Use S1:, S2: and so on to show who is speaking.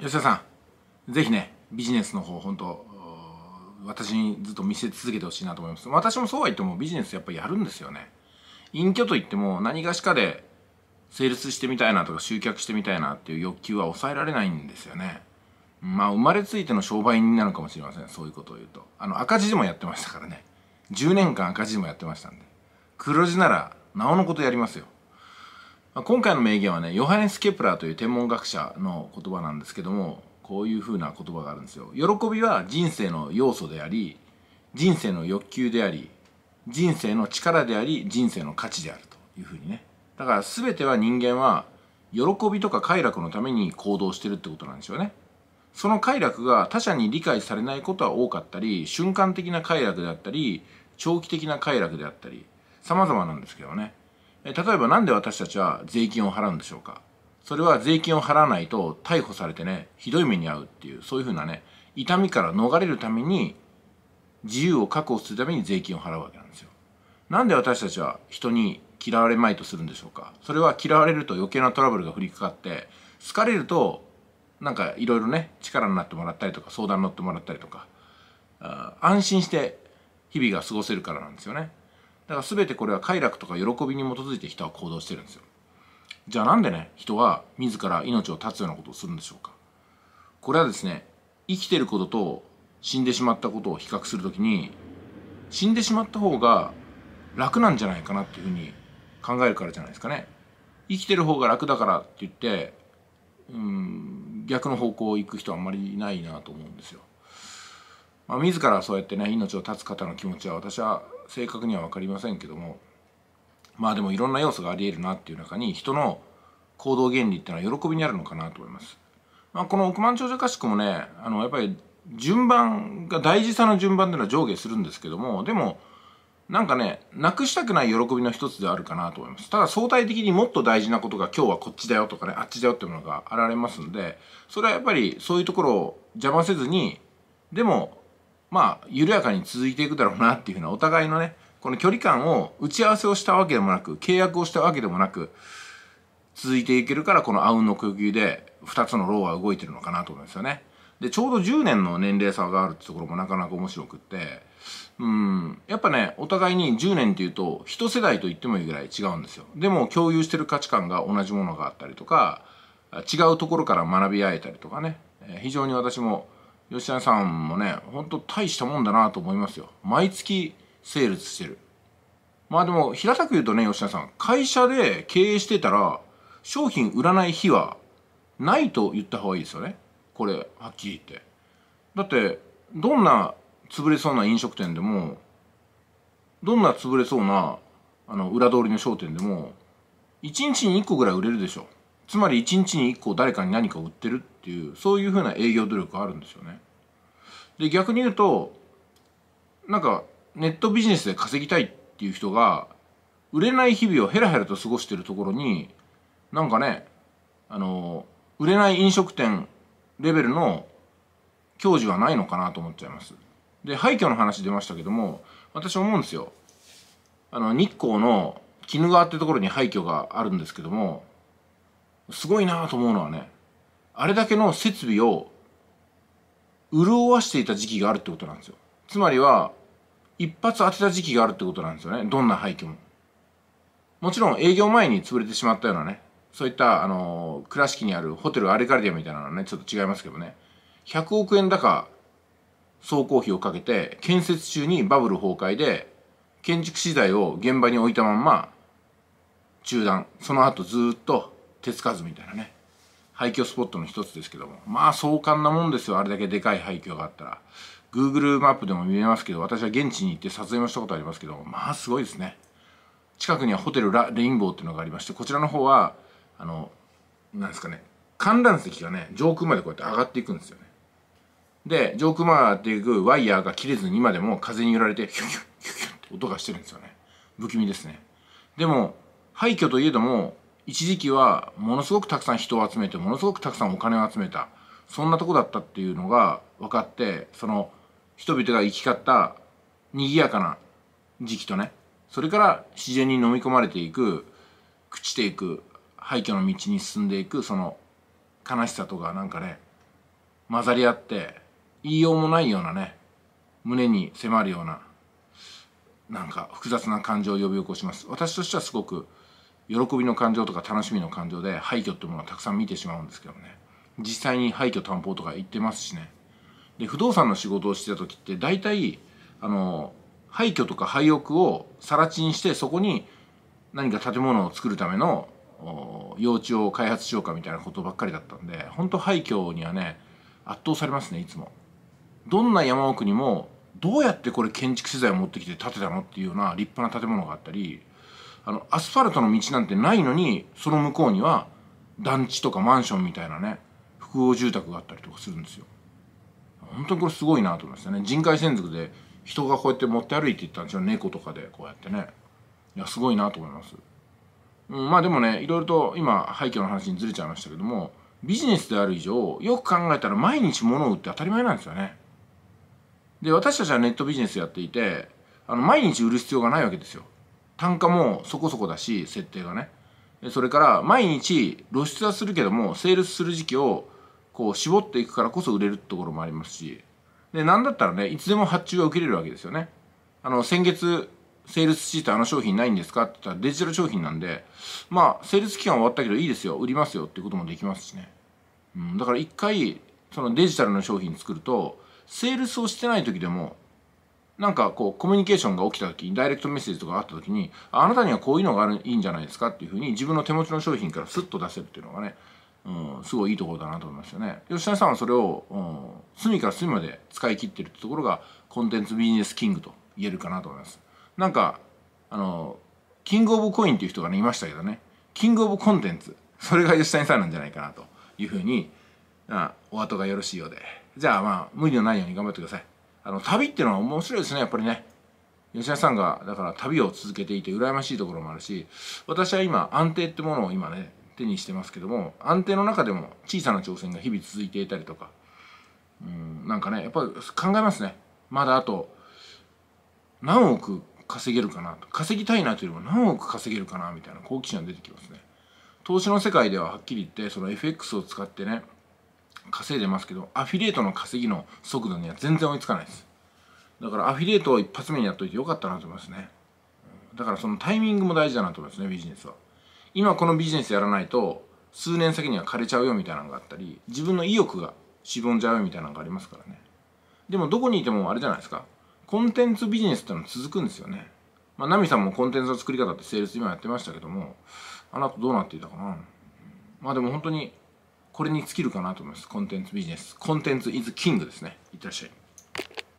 S1: 吉田さんぜひねビジネスの方本当私にずっと見せ続けてほしいなと思います私もそうは言ってもビジネスやっぱりやるんですよね隠居といっても何がしかでセールスしてみたいなとか集客してみたいなっていう欲求は抑えられないんですよねまあ生まれついての商売人なのかもしれませんそういうことを言うとあの赤字でもやってましたからね10年間赤字でもやってましたんで黒字ならなおのことやりますよまあ、今回の名言はねヨハネス・ケプラーという天文学者の言葉なんですけどもこういうふうな言葉があるんですよ喜びは人生の要素であり人生の欲求であり人生の力であり人生の価値であるというふうにねだから全ては人間は喜びとか快楽のために行動してるってことなんですよねその快楽が他者に理解されないことは多かったり瞬間的な快楽であったり長期的な快楽であったり様々なんですけどね例えば何で私たちは税金を払うんでしょうかそれは税金を払わないと逮捕されてねひどい目に遭うっていうそういうふうなね痛みから逃れるために自由を確保するために税金を払うわけなんですよ。なんで私たちは人に嫌われまいとするんでしょうかそれは嫌われると余計なトラブルが降りかかって好かれるとなんかいろいろね力になってもらったりとか相談に乗ってもらったりとか安心して日々が過ごせるからなんですよね。だから全てこれは快楽とか喜びに基づいて人は行動してるんですよじゃあなんでね人は自ら命を絶つようなことをするんでしょうかこれはですね生きてることと死んでしまったことを比較するときに死んでしまった方が楽なんじゃないかなっていうふうに考えるからじゃないですかね生きてる方が楽だからって言ってうん逆の方向を行く人はあんまりいないなと思うんですよ、まあ、自らそうやってね命を絶つ方の気持ちは私は正確には分かりませんけどもまあでもいろんな要素がありえるなっていう中に人の行動原理っていうのは喜びにあるのかなと思います。まあ、この億万長者合宿もねあのやっぱり順番が大事さの順番っていうのは上下するんですけどもでもなんかねなくしたくない喜びの一つであるかなと思いますただ相対的にもっと大事なことが今日はこっちだよとかねあっちだよっていうものがあられますんでそれはやっぱりそういうところを邪魔せずにでもまあ、緩やかに続いていくだろうなっていうふうな、お互いのね、この距離感を打ち合わせをしたわけでもなく、契約をしたわけでもなく、続いていけるから、このあうんの呼吸で、2つのローは動いてるのかなと思うんですよね。で、ちょうど10年の年齢差があるってところもなかなか面白くって、うん、やっぱね、お互いに10年っていうと、一世代と言ってもいいぐらい違うんですよ。でも共有してる価値観が同じものがあったりとか、違うところから学び合えたりとかね、非常に私も吉谷さんもね、ほんと大したもんだなと思いますよ。毎月セールスしてる。まあでも、平たく言うとね、吉田さん、会社で経営してたら、商品売らない日はないと言った方がいいですよね。これ、はっきり言って。だって、どんな潰れそうな飲食店でも、どんな潰れそうな、あの、裏通りの商店でも、1日に1個ぐらい売れるでしょ。つまり1日に1個誰かに何か売ってるっていうそういうふうな営業努力があるんですよね。で逆に言うとなんかネットビジネスで稼ぎたいっていう人が売れない日々をヘラヘラと過ごしてるところになんかねあの売れない飲食店レベルの教授はないのかなと思っちゃいます。で廃墟の話出ましたけども私思うんですよ。あの日光の鬼怒川ってところに廃墟があるんですけどもすごいなと思うのはねあれだけの設備を潤わしていた時期があるってことなんですよつまりは一発当てた時期があるってことなんですよねどんな廃墟ももちろん営業前に潰れてしまったようなねそういったあの倉敷にあるホテルアレカルディアみたいなのはねちょっと違いますけどね100億円高総工費をかけて建設中にバブル崩壊で建築資材を現場に置いたまんま中断その後ずっと手つかずみたいなね廃墟スポットの一つですけどもまあ壮観なもんですよあれだけでかい廃墟があったら Google マップでも見えますけど私は現地に行って撮影もしたことありますけどまあすごいですね近くにはホテルラレインボーっていうのがありましてこちらの方はあのなんですかね観覧席がね上空までこうやって上がっていくんですよねで上空まで上がっていくワイヤーが切れずに今でも風に揺られてヒュンヒュンヒュッヒュンって音がしてるんですよね不気味ですねでも廃墟といえども一時期はものすごくたくさん人を集めてものすごくたくさんお金を集めたそんなとこだったっていうのが分かってその人々が行き交った賑やかな時期とねそれから自然に飲み込まれていく朽ちていく廃墟の道に進んでいくその悲しさとかなんかね混ざり合って言いようもないようなね胸に迫るようななんか複雑な感情を呼び起こします私としてはすごく喜びの感情とか楽しみの感情で廃墟ってものはたくさん見てしまうんですけどね実際に廃墟担保とか行ってますしねで不動産の仕事をしてた時って大体あの廃墟とか廃屋を更地にしてそこに何か建物を作るための用地を開発しようかみたいなことばっかりだったんで本当廃墟にはね圧倒されますねいつも。どんな山奥にもどうやってこれ建築資材を持ってきて建てたのっていうような立派な建物があったりあの、アスファルトの道なんてないのに、その向こうには団地とかマンションみたいなね、複合住宅があったりとかするんですよ。本当にこれすごいなと思いましたね。人海戦術で人がこうやって持って歩いていったんですよ。猫とかでこうやってね。いや、すごいなと思います。うん、まあでもね、いろいろと今、廃墟の話にずれちゃいましたけども、ビジネスである以上、よく考えたら毎日物を売って当たり前なんですよね。で、私たちはネットビジネスやっていて、あの、毎日売る必要がないわけですよ。単価もそこそこだし設定がねそれから毎日露出はするけどもセールスする時期をこう絞っていくからこそ売れるところもありますしで何だったらねいつでも発注が受けれるわけですよねあの先月セールスシートあの商品ないんですかって言ったらデジタル商品なんでまあセールス期間終わったけどいいですよ売りますよっていうこともできますしね、うん、だから一回そのデジタルの商品作るとセールスをしてない時でもなんかこうコミュニケーションが起きた時に、ダイレクトメッセージとかがあった時にあなたにはこういうのがあるいいんじゃないですかっていうふうに自分の手持ちの商品からスッと出せるっていうのがね、うん、すごいいいところだなと思いましたね吉田さんはそれを、うん、隅から隅まで使い切ってるってところがコンテンツビジネスキングと言えるかなと思いますなんかあのキングオブコインっていう人がねいましたけどねキングオブコンテンツそれが吉谷さんなんじゃないかなというふうにあお後がよろしいようでじゃあまあ無理のないように頑張ってくださいあの旅っていうのは面白いですねやっぱりね吉田さんがだから旅を続けていて羨ましいところもあるし私は今安定ってものを今ね手にしてますけども安定の中でも小さな挑戦が日々続いていたりとかうんなんかねやっぱり考えますねまだあと何億稼げるかなと稼ぎたいなというよりも何億稼げるかなみたいな好奇心が出てきますね投資の世界でははっきり言ってその FX を使ってね稼いでますけどアフィリエイトの稼ぎの速度には全然追いつかないですだからアフィリエイトを一発目にやっといてよかったなと思いますねだからそのタイミングも大事だなと思いますねビジネスは今このビジネスやらないと数年先には枯れちゃうよみたいなのがあったり自分の意欲がしぼんじゃうよみたいなのがありますからねでもどこにいてもあれじゃないですかコンテンツビジネスってのは続くんですよねまあ、ナミさんもコンテンツの作り方ってセールス今やってましたけども、あの後どうなっていたかな。まあでも本当にこれに尽きるかなと思います。コンテンツビジネス。コンテンツイズキングですね。いってらっしゃい。